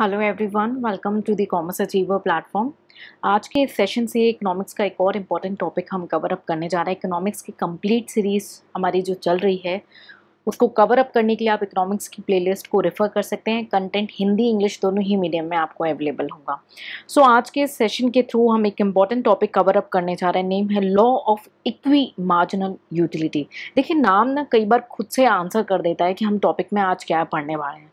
Hello everyone welcome to the commerce achiever platform आज के session से इकोनॉमिक्स का एक और इम्पॉर्टेंट टॉपिक हम कवर अप करने जा रहे हैं इकोनॉमिक्स की कंप्लीट सीरीज़ हमारी जो चल रही है उसको कवर अप करने के लिए आप इकोनॉमिक्स की प्लेलिस्ट को रेफ़र कर सकते हैं कंटेंट हिंदी इंग्लिश दोनों ही मीडियम में आपको अवेलेबल होगा सो so, आज के सेशन के थ्रू हम एक इम्पॉर्टेंट टॉपिक कवर अप करने जा रहे हैं नेम है law of equi marginal utility देखिए नाम ना कई बार खुद से आंसर कर देता है कि हम टॉपिक में आज क्या पढ़ने वाले हैं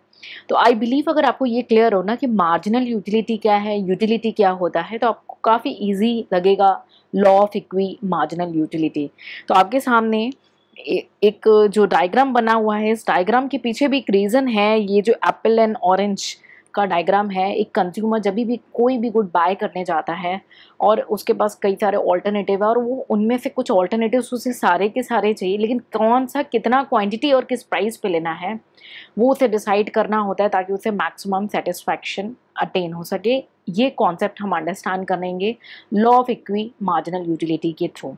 तो आई बिलीव अगर आपको ये क्लियर हो ना कि मार्जिनल यूटिलिटी क्या है यूटिलिटी क्या होता है तो आपको काफ़ी ईजी लगेगा law of equi marginal utility तो आपके सामने एक जो डायग्राम बना हुआ है इस डायग्राम के पीछे भी एक रीज़न है ये जो एप्पल एंड ऑरेंज का डायग्राम है एक कंज्यूमर जब भी कोई भी गुड बाय करने जाता है और उसके पास कई सारे ऑल्टरनेटिव है और वो उनमें से कुछ ऑल्टरनेटिव उसे सारे के सारे चाहिए लेकिन कौन सा कितना क्वांटिटी और किस प्राइस पे लेना है वो उसे डिसाइड करना होता है ताकि उसे मैक्सिमम सेटिस्फैक्शन अटेन हो सके ये कॉन्सेप्ट हम अंडरस्टैंड करेंगे law of equi marginal utility के थ्रू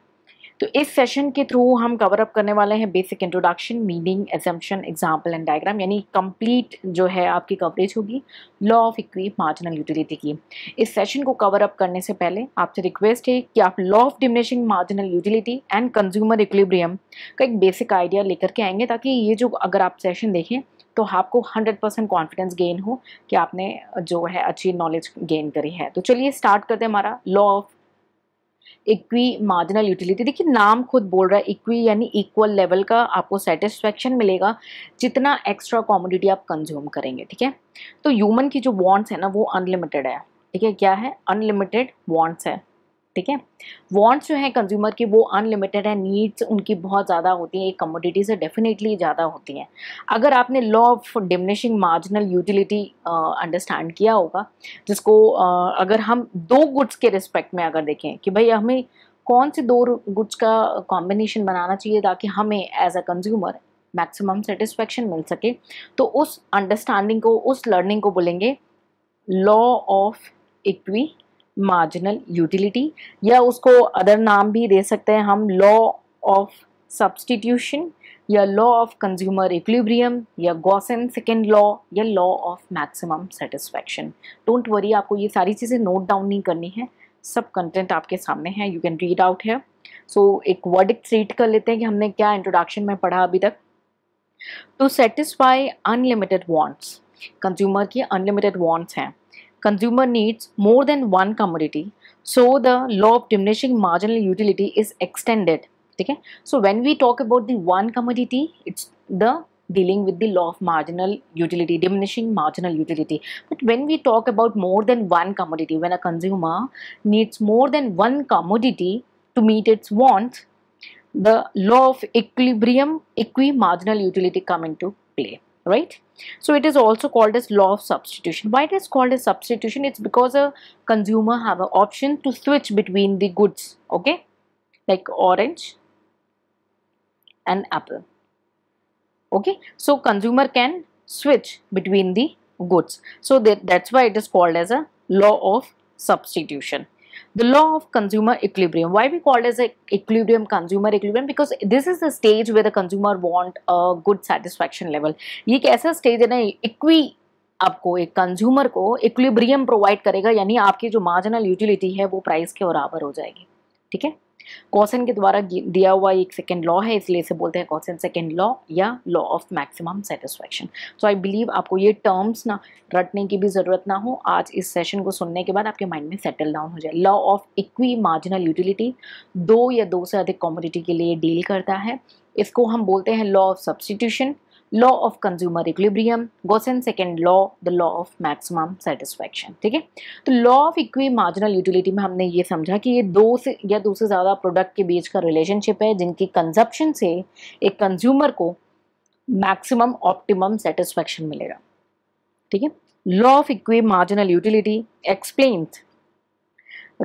तो इस सेशन के थ्रू हम कवर अप करने वाले हैं basic introduction meaning assumption example and diagram यानी कंप्लीट जो है आपकी कवरेज होगी law of equi marginal utility की इस सेशन को कवर अप करने से पहले आपसे रिक्वेस्ट है कि आप law of diminishing marginal utility and consumer equilibrium का एक बेसिक आइडिया लेकर के आएंगे ताकि ये जो अगर आप सेशन देखें तो आपको हंड्रेड परसेंट कॉन्फिडेंस गेन हो कि आपने जो है अच्छी नॉलेज गेन करी है तो चलिए स्टार्ट करते हैं हमारा law of equi marginal utility देखिए नाम खुद बोल रहा है इक्वी यानी इक्वल लेवल का आपको सेटिस्फेक्शन मिलेगा जितना एक्स्ट्रा कॉमोडिटी आप कंज्यूम करेंगे ठीक है तो ह्यूमन की जो वॉन्ट्स है ना वो अनलिमिटेड है ठीक है क्या है अनलिमिटेड वॉन्ट्स है ठीक है वॉन्ट्स जो हैं कंज्यूमर की वो अनलिमिटेड है नीड्स उनकी बहुत ज़्यादा होती हैं एक कमोडिटी से डेफिनेटली ज़्यादा होती हैं अगर आपने law of diminishing marginal utility understand किया होगा जिसको uh, अगर हम दो गुड्स के रिस्पेक्ट में अगर देखें कि भाई हमें कौन से दो गुड्स का कॉम्बिनेशन बनाना चाहिए ताकि हमें as a consumer maximum satisfaction मिल सके तो उस अंडरस्टैंडिंग को उस लर्निंग को बोलेंगे law of equi marginal utility या उसको अदर नाम भी दे सकते हैं हम लॉ ऑफ सब्सटीट्यूशन या लॉ ऑफ कंज्यूमर इक्विब्रियम या गॉसन सेकेंड लॉ या law of maximum satisfaction don't worry आपको ये सारी चीज़ें नोट डाउन नहीं करनी है सब कंटेंट आपके सामने है यू कैन रीड आउट है सो एक वर्ड रीड कर लेते हैं कि हमने क्या इंट्रोडक्शन में पढ़ा अभी तक to satisfy unlimited wants consumer की अनलिमिटेड वॉन्ट्स हैं consumer needs more than one commodity so the law of diminishing marginal utility is extended okay so when we talk about the one commodity it's the dealing with the law of marginal utility diminishing marginal utility but when we talk about more than one commodity when a consumer needs more than one commodity to meet its wants the law of equilibrium equi marginal utility come into play right so it is also called as law of substitution why it is called as substitution it's because a consumer have an option to switch between the goods okay like orange and apple okay so consumer can switch between the goods so that, that's why it is called as a law of substitution the law of consumer equilibrium why we call as a equilibrium consumer equilibrium because this is the stage where the consumer want a good satisfaction level ये एक ऐसा stage है ना equi आपको एक consumer को equilibrium provide करेगा यानी आपकी जो मार्जिनल यूटिलिटी है वो प्राइस के बराबर हो जाएगी ठीक है कॉसन के द्वारा दिया हुआ एक सेकेंड लॉ है इसलिए इसे बोलते हैं कॉसन सेकेंड लॉ या law of maximum satisfaction so I believe आपको ये टर्म्स ना रटने की भी ज़रूरत ना हो आज इस सेशन को सुनने के बाद आपके माइंड में सेटल डाउन हो जाए law of equi marginal utility दो या दो से अधिक कॉमोडिटी के लिए डील करता है इसको हम बोलते हैं law of substitution law of consumer equilibrium Gossen second law the law of maximum satisfaction ठीक है तो law of equi marginal utility में हमने ये समझा कि ये दो से या दो से ज़्यादा प्रोडक्ट के बीच का रिलेशनशिप है जिनकी कंजप्शन से एक कंज्यूमर को मैक्सिमम ऑप्टिमम सेटिस्फैक्शन मिलेगा ठीक है law of equi marginal utility explains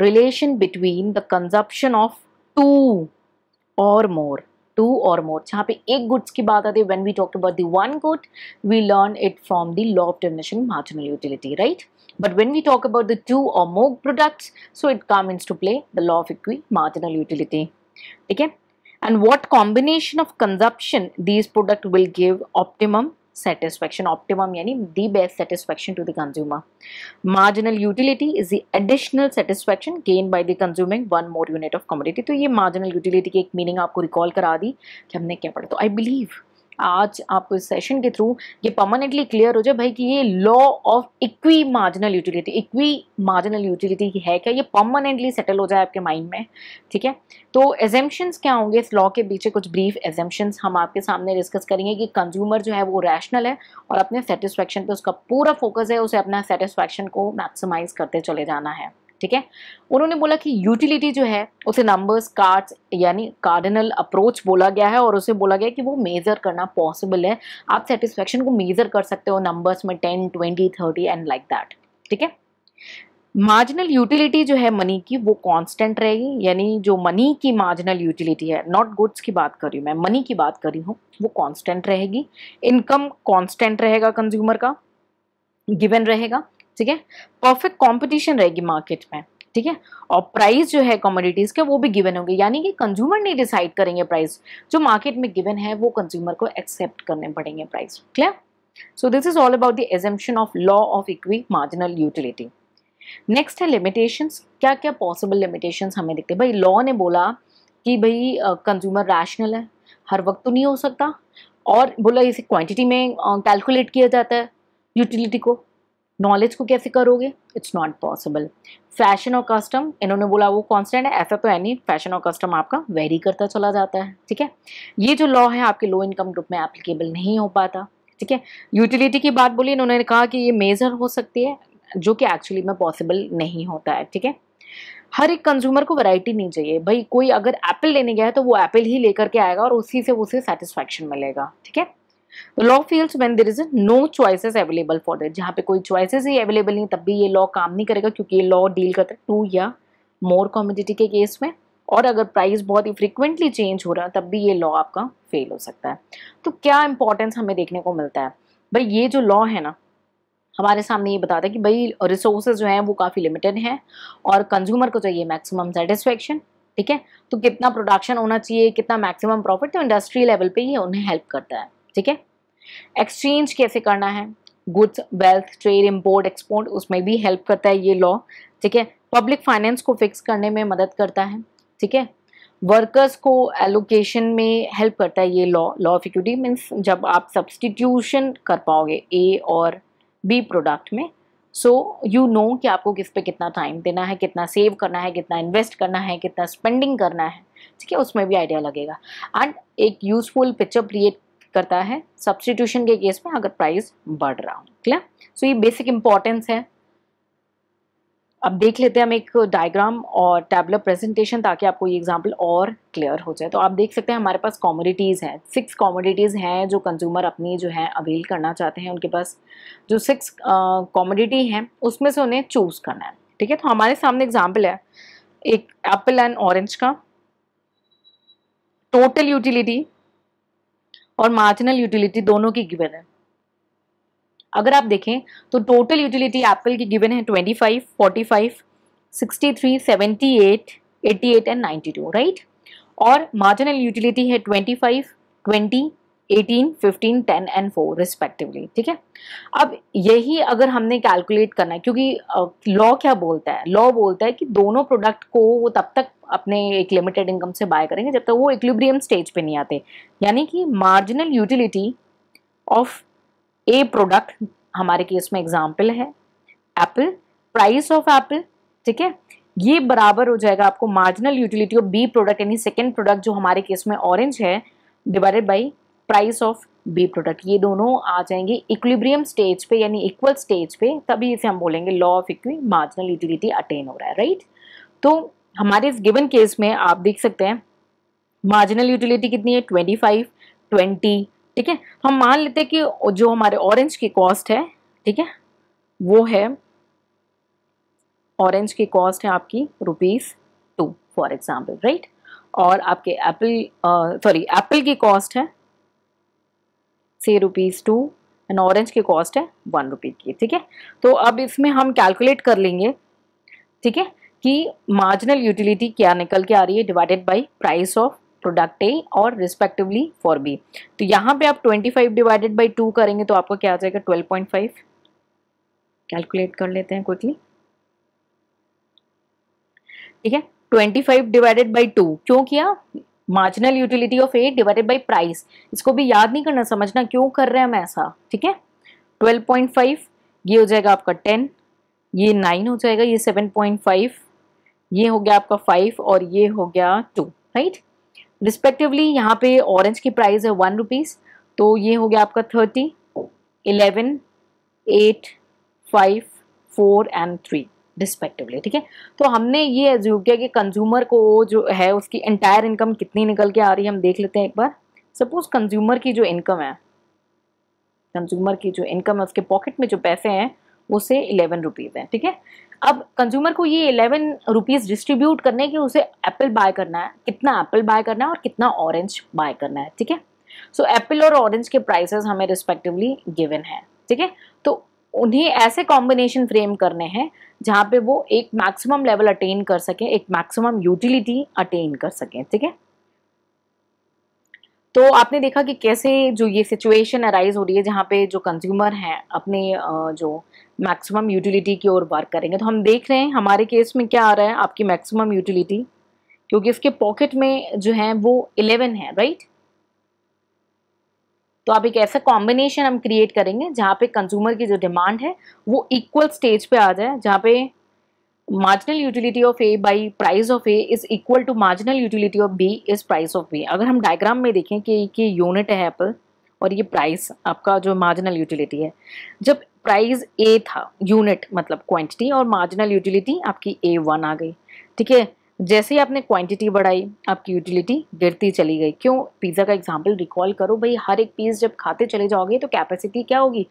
relation between the consumption of two और मोर two or more जहाँ पे एक goods की बात आती है when we talked about the one good we learn it from the law of diminishing marginal utility right but when we talk about the two or more products so it comes into play the law of equi marginal utility ठीक है and what combination of consumption these product will give optimum satisfaction optimum yani the best satisfaction to the consumer marginal utility is the additional satisfaction gained by the consuming one more unit of commodity तो ये marginal utility की एक meaning आपको recall करा दी कि हमने क्या पढ़ा तो I believe आज आपको इस सेशन के थ्रू ये परमानेंटली क्लियर हो जाए भाई कि ये law of equi marginal utility equi marginal utility है क्या ये परमानेंटली सेटल हो जाए आपके माइंड में ठीक है तो एजेम्पन्स क्या होंगे इस लॉ के पीछे कुछ ब्रीफ एजेंशन हम आपके सामने डिस्कस करेंगे कि कंज्यूमर जो है वो रैशनल है और अपने सेटिस्फैक्शन पे उसका पूरा फोकस है उसे अपना सेटिस्फैक्शन को मैक्सिमाइज करते चले जाना है ठीक है उन्होंने बोला कि यूटिलिटी जो है उसे नंबर्स कार्ड्स यानी कार्डिनल अप्रोच बोला गया है और उसे बोला गया कि वो मेज़र करना पॉसिबल है आप सेटिस्फेक्शन को मेज़र कर सकते हो नंबर्स में ten twenty thirty and like that ठीक है मार्जिनल यूटिलिटी जो है मनी की वो कांस्टेंट रहेगी यानी जो मनी की मार्जिनल यूटिलिटी है नॉट गुड्स की बात कर रही हूँ मैं मनी की बात कर रही हूँ वो कांस्टेंट रहेगी इनकम कांस्टेंट रहेगा कंज्यूमर का गिवन रहेगा ठीक है परफेक्ट कंपटीशन रहेगी मार्केट में ठीक है और प्राइस जो है कमोडिटीज के वो भी गिवन होंगे यानी कि कंज्यूमर नहीं डिसाइड करेंगे प्राइस जो मार्केट में गिवन है वो कंज्यूमर को एक्सेप्ट करने पड़ेंगे price clear so this is all about the assumption of law of equi marginal utility next है लिमिटेशंस क्या क्या पॉसिबल लिमिटेशंस हमें देखते हैं भाई लॉ ने बोला कि भाई कंज्यूमर रैशनल है हर वक्त तो नहीं हो सकता और बोला इसे क्वांटिटी में कैलकुलेट किया जाता है यूटिलिटी को नॉलेज को कैसे करोगे इट्स नॉट पॉसिबल फैशन और कस्टम इन्होंने बोला वो कॉन्स्टेंट है ऐसा तो है नहीं फैशन और कस्टम आपका वेरी करता चला जाता है ठीक है ये जो लॉ है आपके लो इनकम ग्रुप में एप्लीकेबल नहीं हो पाता ठीक है यूटिलिटी की बात बोली इन्होंने कहा कि ये मेजर हो सकती है जो कि एक्चुअली में पॉसिबल नहीं होता है ठीक है हर एक कंज्यूमर को वैरायटी नहीं चाहिए भाई कोई अगर एप्पल लेने गया है तो वो एप्पल ही लेकर के आएगा और उसी से उसे सेटिस्फैक्शन मिलेगा ठीक है law fails when there is no choices available for that जहाँ पे कोई चॉइसेस ही अवेलेबल नहीं तब भी ये लॉ काम नहीं करेगा क्योंकि ये लॉ डील करता है टू या मोर कॉम्पिटिटी के केस में और अगर प्राइस बहुत ही फ्रिक्वेंटली चेंज हो रहा है तब भी ये लॉ आपका फेल हो सकता है तो क्या इंपॉर्टेंस हमें देखने को मिलता है भाई ये जो लॉ है ना हमारे सामने ये बताता है कि भाई रिसोर्सेज जो हैं वो काफ़ी लिमिटेड हैं और कंज्यूमर को चाहिए मैक्सिमम सेटिस्फेक्शन ठीक है तो कितना प्रोडक्शन होना चाहिए कितना मैक्सिमम प्रॉफिट तो इंडस्ट्री लेवल पे ये उन्हें हेल्प करता है ठीक है एक्सचेंज कैसे करना है goods wealth trade import export उसमें भी हेल्प करता है ये लॉ ठीक है पब्लिक फाइनेंस को फिक्स करने में मदद करता है ठीक है वर्कर्स को एलोकेशन में हेल्प करता है ये law law of equity means जब आप सब्सटीट्यूशन कर पाओगे ए और बी प्रोडक्ट में सो यू नो कि आपको किस पे कितना टाइम देना है कितना सेव करना है कितना इन्वेस्ट करना है कितना स्पेंडिंग करना है ठीक है उसमें भी आइडिया लगेगा एंड एक यूजफुल पिक्चर क्रिएट करता है सब्सटीट्यूशन के केस में अगर प्राइस बढ़ रहा हो क्लियर सो ये बेसिक इंपॉर्टेंस है अब देख लेते हैं हम एक डायग्राम और टैबलेट प्रेजेंटेशन ताकि आपको ये एग्जांपल और क्लियर हो जाए तो आप देख सकते हैं हमारे पास कॉमोडिटीज़ हैं सिक्स कॉमोडिटीज़ हैं जो कंज्यूमर अपनी जो है अवेल करना चाहते हैं उनके पास जो सिक्स कॉमोडिटी हैं उसमें से उन्हें चूज़ करना है ठीक है तो हमारे सामने एग्जाम्पल है एक एप्पल एंड ऑरेंज का टोटल यूटिलिटी और मार्जिनल यूटिलिटी दोनों की गिवन है अगर आप देखें तो टोटल यूटिलिटी एप्पल की गिवन है 25, 45, 63, 78, 88 एंड 92 राइट right? और मार्जिनल यूटिलिटी है 25, 20, 18, 15, 10 एंड 4 रिस्पेक्टिवली ठीक है अब यही अगर हमने कैलकुलेट करना है क्योंकि लॉ क्या बोलता है लॉ बोलता है कि दोनों प्रोडक्ट को वो तब तक अपने एक लिमिटेड इनकम से बाय करेंगे जब तक वो इक्लिब्रियम स्टेज पे नहीं आते यानी कि marginal utility of A product हमारे केस में एग्जाम्पल है एप्पल प्राइस ऑफ एप्पल ठीक है ये बराबर हो जाएगा आपको marginal utility of B product यानी सेकेंड प्रोडक्ट जो हमारे केस में ऑरेंज है divided by price of B product ये दोनों आ जाएंगे इक्विब्रियम स्टेज पे यानी इक्वल स्टेज पे तभी इसे हम बोलेंगे law of equi marginal utility attain हो रहा है राइट तो हमारे इस गिवन केस में आप देख सकते हैं मार्जिनल यूटिलिटी कितनी है ट्वेंटी फाइव ट्वेंटी ठीक है हम मान लेते हैं कि जो हमारे ऑरेंज की कॉस्ट है ठीक है वो है ऑरेंज की कॉस्ट है आपकी rupees two for example right और आपके एप्पल सॉरी एप्पल की कॉस्ट है से रुपीज़ टू एंड ऑरेंज की कॉस्ट है वन रुपी की ठीक है तो अब इसमें हम कैलकुलेट कर लेंगे ठीक है कि मार्जिनल यूटिलिटी क्या निकल के आ रही है divided by price of product A और रिस्पेक्टिवली फॉर बी तो यहाँ पे आप 25 डिवाइडेड बाई टू करेंगे तो आपको क्या आ जाएगा 12.5 कैलकुलेट कर लेते हैं क्विकली ठीक है 25 डिवाइडेड बाई टू क्यों किया marginal utility of A divided by price इसको भी याद नहीं करना समझना क्यों कर रहे हैं हम ऐसा ठीक है ट्वेल्व पॉइंट फाइव ये हो जाएगा आपका टेन ये नाइन हो जाएगा ये सेवन पॉइंट फाइव ये हो गया आपका फाइव और ये हो गया टू राइट रिस्पेक्टिवली यहाँ पे ऑरेंज की प्राइस है वन रुपीज़ तो ये हो गया आपका thirty eleven eight five four and three respectively ठीक है तो हमने ये एज्यूम किया कि कंज्यूमर को जो है उसकी एंटायर इनकम कितनी निकल के आ रही है हम देख लेते हैं एक बार सपोज कंज्यूमर की जो इनकम है कंज्यूमर की जो इनकम है उसके पॉकेट में जो पैसे हैं उसे इलेवन रुपीज़ है ठीक है अब कंज्यूमर को ये इलेवन रुपीज़ डिस्ट्रीब्यूट करने की उसे एप्पल बाय करना है कितना एप्पल बाय करना है और कितना ऑरेंज बाय करना है ठीक है सो एप्पल और ऑरेंज के प्राइसेस हमें रिस्पेक्टिवली गिवन है ठीक है उन्हें ऐसे कॉम्बिनेशन फ्रेम करने हैं जहाँ पे वो एक मैक्सिमम लेवल अटेन कर सकें एक मैक्सिमम यूटिलिटी अटेन कर सकें ठीक है तो आपने देखा कि कैसे जो ये सिचुएशन अराइज हो रही है जहाँ पे जो कंज्यूमर हैं अपने जो मैक्सिमम यूटिलिटी की ओर वर्क करेंगे तो हम देख रहे हैं हमारे केस में क्या आ रहा है आपकी मैक्सिमम यूटिलिटी क्योंकि इसके पॉकेट में जो है वो 11 है राइट right? तो आप एक ऐसा कॉम्बिनेशन हम क्रिएट करेंगे जहाँ पे कंज्यूमर की जो डिमांड है वो इक्वल स्टेज पे आ जाए जहाँ पे marginal utility of A by price of A is equal to marginal utility of B is price of B अगर हम डायग्राम में देखें कि ये यूनिट है एप्पल और ये प्राइस आपका जो मार्जिनल यूटिलिटी है जब प्राइस ए था यूनिट मतलब क्वांटिटी और मार्जिनल यूटिलिटी आपकी ए वन आ गई ठीक है जैसे ही आपने क्वांटिटी बढ़ाई आपकी यूटिलिटी गिरती चली गई क्यों पिज़्ज़ा का एग्जाम्पल रिकॉल करो भाई हर एक पीस जब खाते चले जाओगे तो कैपेसिटी क्या होगी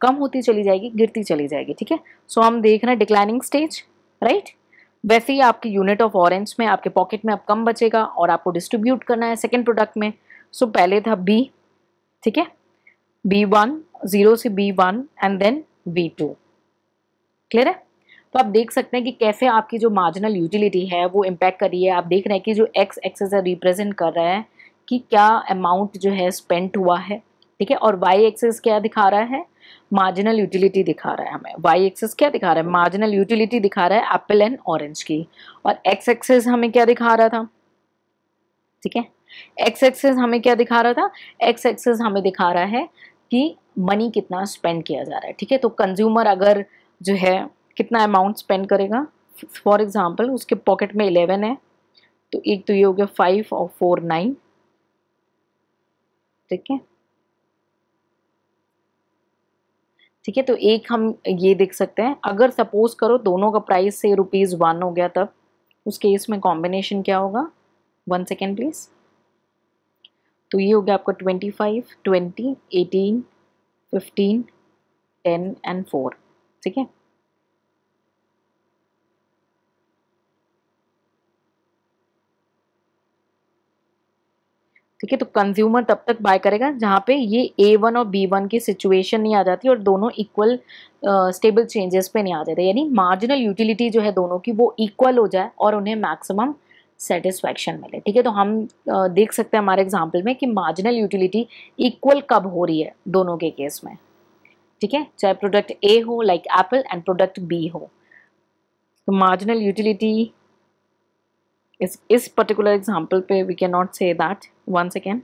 कम होती चली जाएगी गिरती चली जाएगी ठीक है सो हम देख रहे हैं डिक्लाइनिंग स्टेज राइट वैसे ही आपकी यूनिट ऑफ ऑरेंज में आपके पॉकेट में अब कम बचेगा और आपको डिस्ट्रीब्यूट करना है सेकेंड प्रोडक्ट में सो so, पहले था बी ठीक है बी वन ज़ीरो से B one and then B two clear है तो आप देख सकते हैं कि कैसे आपकी जो मार्जिनल यूटिलिटी है वो इम्पैक्ट कर रही है आप देख रहे हैं कि जो एक्स एक्सेस रिप्रेजेंट कर रहा है कि क्या अमाउंट जो है स्पेंट हुआ है ठीक है और वाई एक्सेस क्या दिखा रहा है मार्जिनल यूटिलिटी दिखा रहा है हमें वाई एक्सेस क्या दिखा रहा है मार्जिनल यूटिलिटी दिखा रहा है एप्पल एंड ऑरेंज की और एक्स एक्सेस हमें क्या दिखा रहा था ठीक है एक्स एक्सेस हमें क्या दिखा रहा था एक्स एक्सेस हमें दिखा रहा है कि मनी कितना स्पेंड किया जा रहा है ठीक है तो कंज्यूमर अगर जो है कितना अमाउंट स्पेंड करेगा फॉर एग्ज़ाम्पल उसके पॉकेट में इलेवन है तो एक तो ये हो गया फाइव और फोर नाइन ठीक है ठीक है तो एक हम ये देख सकते हैं अगर सपोज करो दोनों का प्राइस से रुपीज़ वन हो गया तब उस केस में कॉम्बिनेशन क्या होगा वन सेकेंड प्लीज़ तो ये हो गया आपका twenty five twenty eighteen fifteen ten and four ठीक है ठीक है तो कंज्यूमर तब तक बाय करेगा जहाँ पे ये ए वन और बी वन की सिचुएशन नहीं आ जाती और दोनों इक्वल स्टेबल चेंजेस पे नहीं आ जाते यानी मार्जिनल यूटिलिटी जो है दोनों की वो इक्वल हो जाए और उन्हें मैक्सिमम सेटिस्फैक्शन मिले ठीक है तो हम देख सकते हैं हमारे एग्जाम्पल में कि मार्जिनल यूटिलिटी इक्वल कब हो रही है दोनों के केस में ठीक है चाहे प्रोडक्ट ए हो like apple and product B हो तो मार्जिनल यूटिलिटी इस इस पर्टिकुलर एग्जाम्पल पे we can not say that one second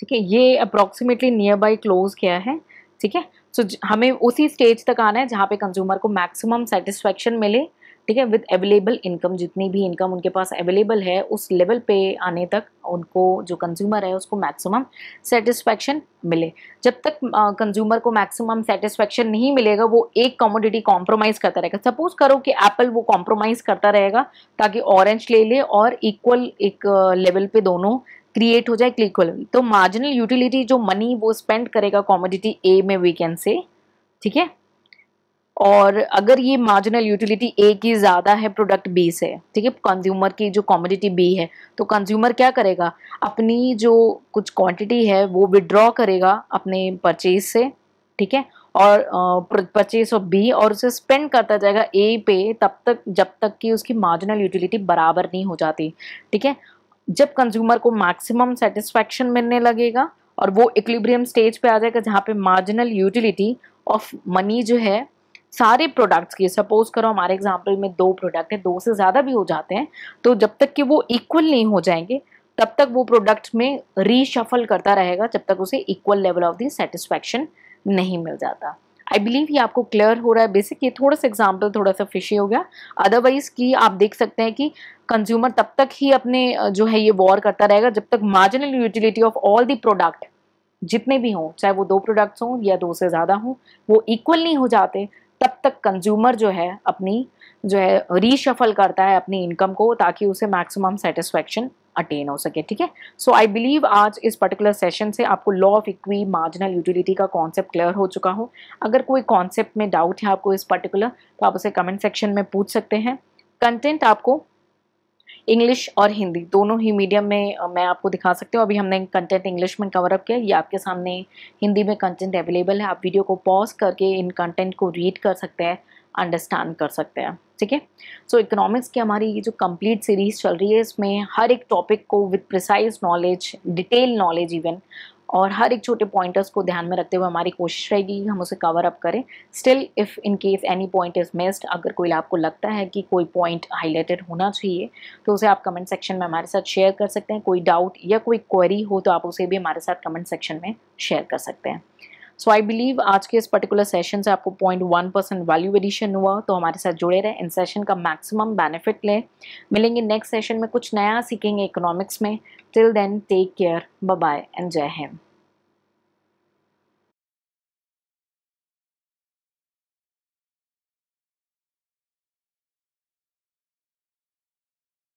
ठीक है ये अप्रोक्सीमेटली नियर बाई क्लोज किया है ठीक है सो हमें उसी स्टेज तक आना है जहाँ पे कंज्यूमर को मैक्सिमम सेटिस्फेक्शन मिले ठीक है विद अवेलेबल इनकम जितनी भी इनकम उनके पास अवेलेबल है उस लेवल पे आने तक उनको जो कंज्यूमर है उसको मैक्सिमम सेटिस्फैक्शन मिले जब तक कंज्यूमर को मैक्सिमम सेटिस्फैक्शन नहीं मिलेगा वो एक कॉमोडिटी कॉम्प्रोमाइज़ करता रहेगा सपोज करो कि एप्पल वो कॉम्प्रोमाइज़ करता रहेगा ताकि ऑरेंज ले ले और इक्वल एक लेवल पे दोनों क्रिएट हो जाए क्लिक तो मार्जिनल यूटिलिटी जो मनी वो स्पेंड करेगा कॉमोडिटी ए में वी कैन से ठीक है और अगर ये मार्जिनल यूटिलिटी ए की ज़्यादा है प्रोडक्ट बी से ठीक है कंज्यूमर की जो कॉमोडिटी बी है तो कंज्यूमर क्या करेगा अपनी जो कुछ क्वांटिटी है वो विड्रॉ करेगा अपने परचेज से ठीक है और परचेज ऑफ बी और उसे स्पेंड करता जाएगा ए पे तब तक जब तक कि उसकी मार्जिनल यूटिलिटी बराबर नहीं हो जाती ठीक है जब कंज्यूमर को मैक्सिमम सेटिस्फैक्शन मिलने लगेगा और वो इक्लिब्रियम स्टेज पे आ जाएगा जहाँ पे मार्जिनल यूटिलिटी ऑफ मनी जो है सारे प्रोडक्ट्स के सपोज करो हमारे एग्जाम्पल में दो प्रोडक्ट है दो से ज़्यादा भी हो जाते हैं तो जब तक कि वो इक्वल नहीं हो जाएंगे तब तक वो प्रोडक्ट में रीशफल करता रहेगा जब तक उसे equal level of the satisfaction नहीं मिल जाता आई बिलीव ये आपको क्लियर हो रहा है बेसिक ये थोड़ा सा एग्जाम्पल थोड़ा सा फिशी हो गया अदरवाइज कि आप देख सकते हैं कि कंज्यूमर तब तक ही अपने जो है ये वॉर करता रहेगा जब तक marginal utility of all the product जितने भी हों चाहे वो दो प्रोडक्ट्स हों या दो से ज़्यादा हों वो इक्वल नहीं हो जाते तब तक कंज्यूमर जो है अपनी जो है रीशफल करता है अपनी इनकम को ताकि उसे मैक्सिमम सेटिस्फेक्शन अटेन हो सके ठीक है सो आई बिलीव आज इस पर्टिकुलर सेशन से आपको law of equi marginal utility का कॉन्सेप्ट क्लियर हो चुका हो अगर कोई कॉन्सेप्ट में डाउट है आपको इस पर्टिकुलर तो आप उसे कमेंट सेक्शन में पूछ सकते हैं कंटेंट आपको इंग्लिश और हिंदी दोनों ही मीडियम में मैं आपको दिखा सकती हूँ अभी हमने कंटेंट इंग्लिश में कवर अप किया ये आपके सामने हिंदी में कंटेंट अवेलेबल है आप वीडियो को पॉज करके इन कंटेंट को रीड कर सकते हैं अंडरस्टैंड कर सकते हैं ठीक है सो इकोनॉमिक्स की हमारी ये जो कंप्लीट सीरीज चल रही है इसमें हर एक टॉपिक को with precise knowledge detail knowledge even और हर एक छोटे पॉइंटर्स को ध्यान में रखते हुए हमारी कोशिश रहेगी कि हम उसे कवर अप करें still if in case any point is missed अगर कोई आपको लगता है कि कोई पॉइंट हाईलाइटेड होना चाहिए तो उसे आप कमेंट सेक्शन में हमारे साथ शेयर कर सकते हैं कोई डाउट या कोई क्वेरी हो तो आप उसे भी हमारे साथ कमेंट सेक्शन में शेयर कर सकते हैं सो आई बिलीव आज के इस पर्टिकुलर सेशन से आपको point one percent value addition हुआ तो हमारे साथ जुड़े रहें इन सेशन का मैक्सिमम बेनिफिट लें मिलेंगे नेक्स्ट सेशन में कुछ नया सीखेंगे इकोनॉमिक्स में Till then, take care. Bye bye and Jai Hind.